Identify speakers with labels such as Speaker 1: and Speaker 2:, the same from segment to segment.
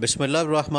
Speaker 1: बिसमीम अल्लाम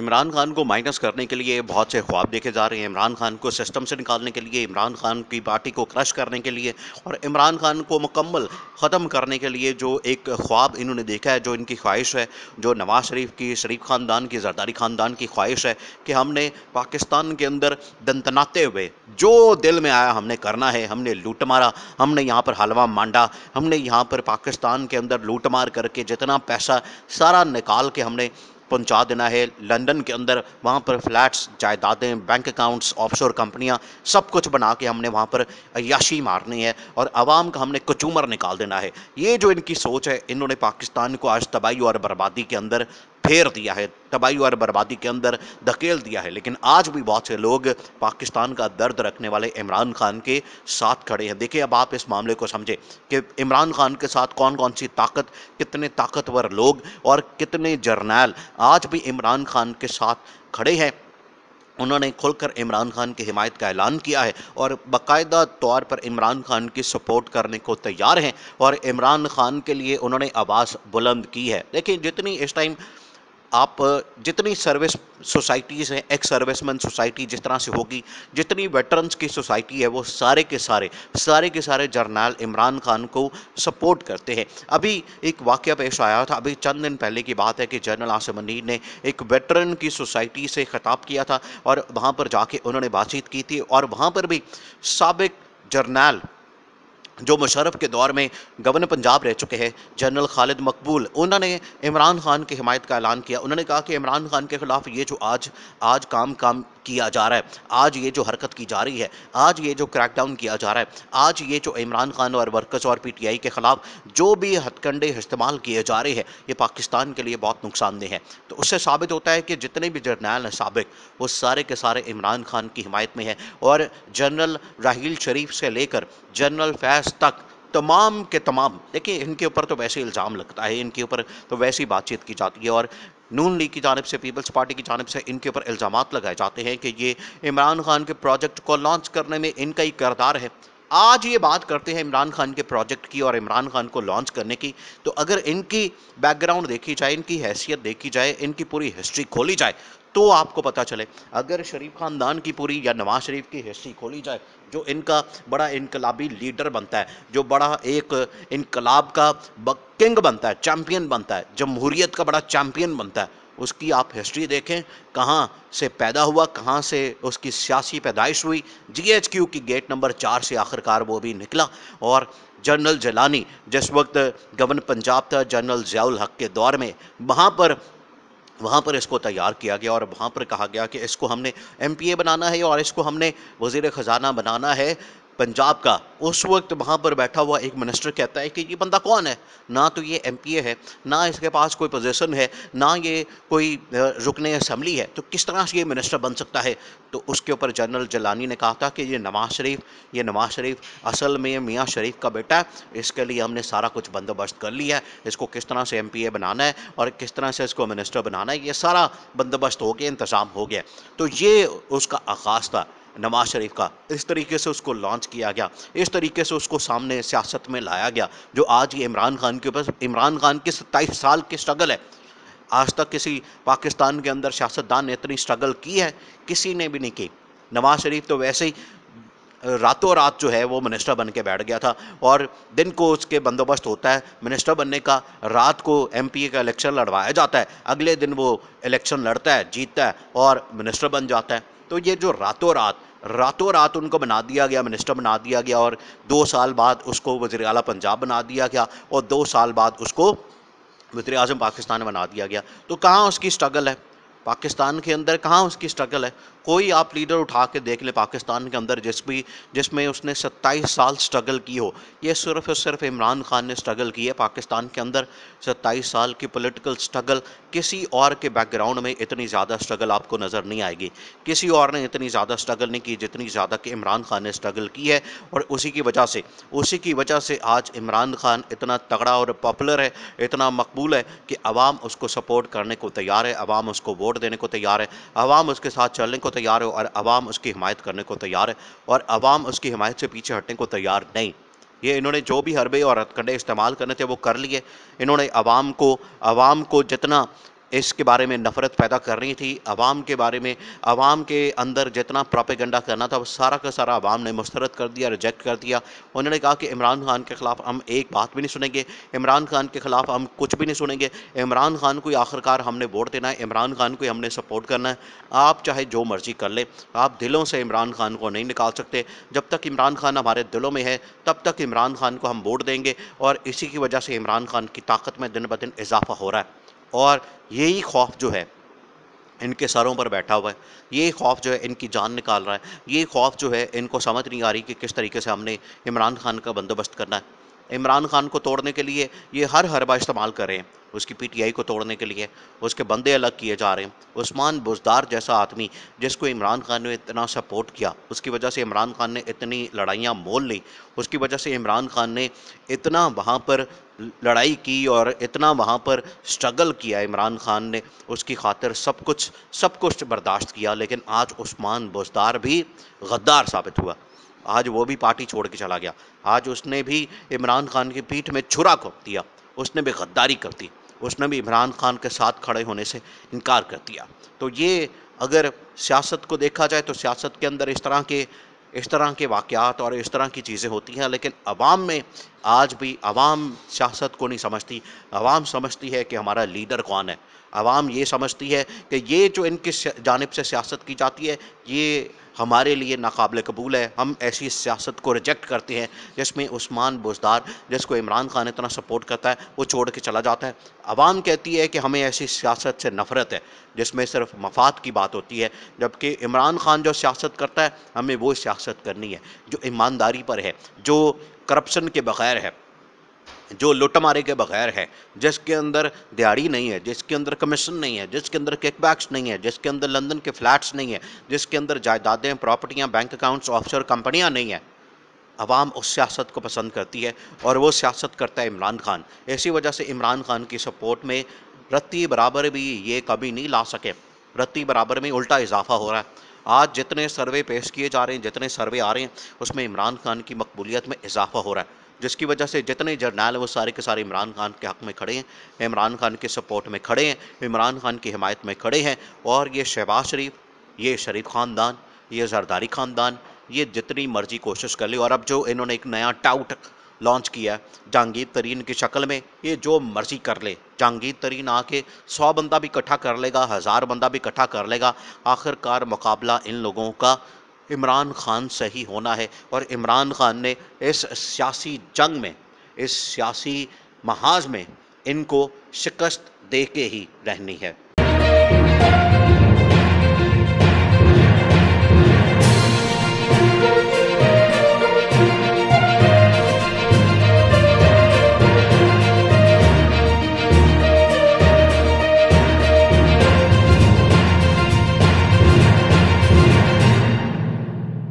Speaker 1: इमरान खान को माइनस करने के लिए बहुत से ख्वाब देखे जा रहे हैं इमरान खान को सिस्टम से निकालने के लिए इमरान खान की पार्टी को क्रश करने के लिए और इमरान खान को मुकम्मल ख़त्म करने के लिए जो एक ख्वाब इन्होंने देखा है जो इनकी ख्वाहिश है जो नवाज़ शरीफ की शरीफ ख़ानदान की जरदारी ख़ानदान की ख्वाहिश है कि हमने पाकिस्तान के अंदर दंतनाते हुए जो दिल में आया हमने करना है हमने लूट मारा हमने यहाँ पर हलवा मांडा हमने यहाँ पर पाकिस्तान के अंदर लूट मार करके जितना पैसा सारा निकाल के हमने पहुंचा देना है लंदन के अंदर वहाँ पर फ्लैट्स जायदादें बैंक अकाउंट्स ऑफशोर कंपनियाँ सब कुछ बना के हमने वहाँ पर अयाशी मारनी है और आवाम का हमने कचूमर निकाल देना है ये जो इनकी सोच है इन्होंने पाकिस्तान को आज तबाही और बर्बादी के अंदर फेर दिया है तबाही और बर्बादी के अंदर धकेल दिया है लेकिन आज भी बहुत से लोग पाकिस्तान का दर्द रखने वाले इमरान खान के साथ खड़े हैं देखिए अब आप इस मामले को समझें कि इमरान खान के साथ कौन कौन सी ताकत कितने ताकतवर लोग और कितने जर्नैल आज भी इमरान खान के साथ खड़े हैं उन्होंने खुलकर इमरान खान की हिमायत का ऐलान किया है और बाकायदा तौर पर इमरान खान की सपोर्ट करने को तैयार हैं और इमरान खान के लिए उन्होंने आवाज़ बुलंद की है देखिए जितनी इस टाइम आप जितनी सर्विस सोसाइटीज़ हैं एक्स सर्विसमैन सोसाइटी जिस तरह से होगी जितनी वेटरन्स की सोसाइटी है वो सारे के सारे सारे के सारे जर्नल इमरान खान को सपोर्ट करते हैं अभी एक वाक्य पेश आया था अभी चंद दिन पहले की बात है कि जनरल आसिम अनीर ने एक वेटरन की सोसाइटी से ख़ताब किया था और वहाँ पर जाके उन्होंने बातचीत की थी और वहाँ पर भी सबक जर्नल जो मुशरफ के दौर में गवर्नर पंजाब रह चुके हैं जनरल खालिद मकबूल उन्होंने इमरान खान की हमायत का ऐलान किया उन्होंने कहा कि इमरान खान के ख़िलाफ़ ये जो आज आज काम काम किया जा रहा है आज ये जो हरकत की जा रही है आज ये जो क्रैकडाउन किया जा रहा है आज ये जो इमरान खान और वर्कर्स और पीटीआई के खिलाफ जो भी हथकंडे इस्तेमाल किए जा रहे हैं ये पाकिस्तान के लिए बहुत नुकसानदेह है तो उससे साबित होता है कि जितने भी जर्नैल हैं सबक वो सारे के सारे इमरान खान की हिमायत में है और जनरल राहील शरीफ से लेकर जनरल फैज तक तमाम के तमाम देखिए इनके ऊपर तो वैसे इल्ज़ाम लगता है इनके ऊपर तो वैसी बातचीत की जाती है और नून लीग की जानब से पीपल्स पार्टी की जानब से इनके ऊपर इल्ज़ाम लगाए जाते हैं कि ये इमरान खान के प्रोजेक्ट को लॉन्च करने में इनका ही करदार है आज ये बात करते हैं इमरान खान के प्रोजेक्ट की और इमरान खान को लॉन्च करने की तो अगर इनकी बैकग्राउंड देखी जाए इनकी हैसियत देखी जाए इनकी पूरी हिस्ट्री खोली जाए तो आपको पता चले अगर शरीफ ख़ानदान की पूरी या नवाज़ शरीफ की हिस्ट्री खोली जाए जो इनका बड़ा इनकलाबी लीडर बनता है जो बड़ा एक इनकलाब का किंग बनता है चैम्पियन बनता है जमहूरीत का बड़ा चैम्पियन बनता है उसकी आप हिस्ट्री देखें कहाँ से पैदा हुआ कहाँ से उसकी सियासी पैदाइश हुई जीएचक्यू की गेट नंबर चार से आखिरकार वो भी निकला और जनरल जलानी जिस वक्त गवर्नर पंजाब था जनरल जयाल हक के दौर में वहाँ पर वहाँ पर इसको तैयार किया गया और वहाँ पर कहा गया कि इसको हमने एम बनाना है और इसको हमने वज़ी ख़जाना बनाना है पंजाब का उस वक्त वहाँ पर बैठा हुआ एक मिनिस्टर कहता है कि ये बंदा कौन है ना तो ये एम है ना इसके पास कोई पोजीशन है ना ये कोई रुकने असम्बली है तो किस तरह से ये मिनिस्टर बन सकता है तो उसके ऊपर जनरल जलानी ने कहा था कि ये नवाज शरीफ ये नवाज शरीफ असल में मियाँ शरीफ का बेटा है इसके लिए हमने सारा कुछ बंदोबस्त कर लिया है इसको किस तरह से एम बनाना है और किस तरह से इसको मिनिस्टर बनाना है ये सारा बंदोबस्त हो गया इंतज़ाम हो गया तो ये उसका आगाज़ था नवाज शरीफ का इस तरीके से उसको लॉन्च किया गया इस तरीके से उसको सामने सियासत में लाया गया जो आज ये इमरान खान के ऊपर इमरान खान के सत्ताईस साल की स्ट्रगल है आज तक किसी पाकिस्तान के अंदर सियासतदान ने इतनी स्ट्रगल की है किसी ने भी नहीं की नवाज शरीफ तो वैसे ही रातों रात जो है वो मिनिस्टर बन के बैठ गया था और दिन को उसके बंदोबस्त होता है मिनिस्टर बनने का रात को एमपीए का इलेक्शन लड़वाया जाता है अगले दिन वो इलेक्शन लड़ता है जीतता है और मिनिस्टर बन जाता है तो ये जो रातों रात रातों रात उनको बना दिया गया मिनिस्टर बना दिया गया और दो साल बाद उसको वजी अला पंजाब बना दिया गया और दो साल बाद उसको वजी अजम पाकिस्तान बना दिया गया तो कहाँ उसकी स्ट्रगल है पाकिस्तान के अंदर कहाँ उसकी स्ट्रगल है कोई आप लीडर उठा के देख लें पाकिस्तान के अंदर जिस भी जिसमें उसने 27 साल स्ट्रगल की हो ये सिर्फ और सिर्फ इमरान खान ने स्ट्रगल की है पाकिस्तान के अंदर 27 साल की पॉलिटिकल स्ट्रगल किसी और के बैकग्राउंड में इतनी ज़्यादा स्ट्रगल आपको नज़र नहीं आएगी किसी और ने इतनी ज़्यादा स्ट्रगल नहीं की जितनी ज़्यादा कि इमरान खान ने स्ट्रगल की है और उसी की वजह से उसी की वजह से आज इमरान खान इतना तगड़ा और पॉपुलर है इतना मकबूल है कि आवाम उसको सपोर्ट करने को तैयार है आवाम उसको वोट वोट देने को तैयार है अवाम उसके साथ चलने को तैयार है और अवाम उसकी हिमायत करने को तैयार है और अवाम उसकी हिमायत से पीछे हटने को तैयार नहीं ये इन्होंने जो भी हरबे और हथकंडे इस्तेमाल करने थे वो कर लिए इन्होंने अवाम को अवाम को जितना इसके बारे में नफ़रत पैदा करनी थी आवाम के बारे में आवाम के अंदर जितना प्रापेगंडा करना था वो सारा का सारा आवाम ने मुस्तरद कर दिया रिजेक्ट कर दिया उन्होंने कहा कि इमरान खान के ख़िलाफ़ हम एक बात भी नहीं सुनेंगे इमरान खान के ख़िलाफ़ हम कुछ भी नहीं सुनेंगे इमरान खान को आखिरकार हमने वोट देना है इमरान खान को हमने सपोर्ट करना है आप चाहे जो मर्ज़ी कर ले आप दिलों से इमरान खान को नहीं निकाल सकते जब तक इमरान खान हमारे दिलों में है तब तक इमरान खान को हम वोट देंगे और इसी की वजह से इमरान खान की ताकत में दिन ब दिन इजाफा हो रहा है और यही खौफ जो है इनके सरों पर बैठा हुआ है ये खौफ जो है इनकी जान निकाल रहा है ये खौफ जो है इनको समझ नहीं आ रही कि किस तरीके से हमने इमरान खान का बंदोबस्त करना है इमरान खान को तोड़ने के लिए ये हर हरबा इस्तेमाल कर रहे हैं उसकी पीटीआई को तोड़ने के लिए उसके बंदे अलग किए जा रहे हैं उस्मान बुजदार जैसा आदमी जिसको इमरान खान ने इतना सपोर्ट किया उसकी वजह से इमरान खान ने इतनी लड़ाइयाँ मोल ली उसकी वजह से इमरान खान ने इतना वहाँ पर लड़ाई की और इतना वहाँ पर स्ट्रगल किया इमरान खान ने उसकी खातिर सब कुछ सब कुछ बर्दाश्त किया लेकिन आज उस्मान बुजदार भी गद्दार साबित हुआ आज वो भी पार्टी छोड़ के चला गया आज उसने भी इमरान खान की पीठ में छुरा खोप दिया उसने भी गद्दारी कर दी उसने भी इमरान खान के साथ खड़े होने से इनकार कर दिया तो ये अगर सियासत को देखा जाए तो सियासत के अंदर इस तरह के इस तरह के वाक़ात और इस तरह की चीज़ें होती हैं लेकिन अवाम में आज भी अवाम सियासत को नहीं समझती अवाम समझती है कि हमारा लीडर कौन है आवाम ये समझती है कि ये जो इनकी जानब से सियासत की जाती है ये हमारे लिए नाकबिल कबूल है हम ऐसी सियासत को रिजेक्ट करते हैं जिसमें उस्मान बुजदार जिसको इमरान खान इतना सपोर्ट करता है वो छोड़ के चला जाता है आवाम कहती है कि हमें ऐसी सियासत से नफ़रत है जिसमें सिर्फ मफाद की बात होती है जबकि इमरान खान जो सियासत करता है हमें वो सियासत करनी है जो ईमानदारी पर है जो करप्शन के बग़ैर है जो लुट मारे के बगैर है जिसके अंदर दिहाड़ी नहीं है जिसके अंदर कमीशन नहीं है जिसके अंदर किकबैक्स नहीं है जिसके अंदर लंदन के फ्लैट्स नहीं है जिसके अंदर जायदादें प्रॉपर्टियाँ बैंक अकाउंट्स ऑफिसर कंपनियाँ नहीं हैं आवाम उस सियासत को पसंद करती है और वो सियासत करता है इमरान खान इसी वजह से इमरान खान की सपोर्ट में रत्ती बराबर भी ये कभी नहीं ला सके रत्ती बराबर में उल्टा इजाफा हो रहा है आज जितने सर्वे पेश किए जा रहे हैं जितने सर्वे आ रहे हैं उसमें इमरान खान की मकबूलियत में इजाफा हो रहा है जिसकी वजह से जितने जर्नैल वो सारे के सारे इमरान खान के हक़ में खड़े हैं इमरान खान के सपोर्ट में खड़े हैं इमरान खान की हिमायत में खड़े हैं और ये शहबाज शरीफ ये शरीफ ख़ानदान ये जरदारी ख़ानदान ये जितनी मर्जी कोशिश कर ले और अब जो इन्होंने एक नया टाउट लॉन्च किया जहांगीर तरीन की शक्ल में ये जो मर्जी कर ले जहांगीर तरीन आके सौ बंदा भी इकट्ठा कर लेगा हज़ार बंदा भी इकट्ठा कर लेगा आखिरकार मुकाबला इन लोगों का इमरान खान से ही होना है और इमरान खान ने इस सियासी जंग में इस सियासी महाज में इनको शिकस्त दे के ही रहनी है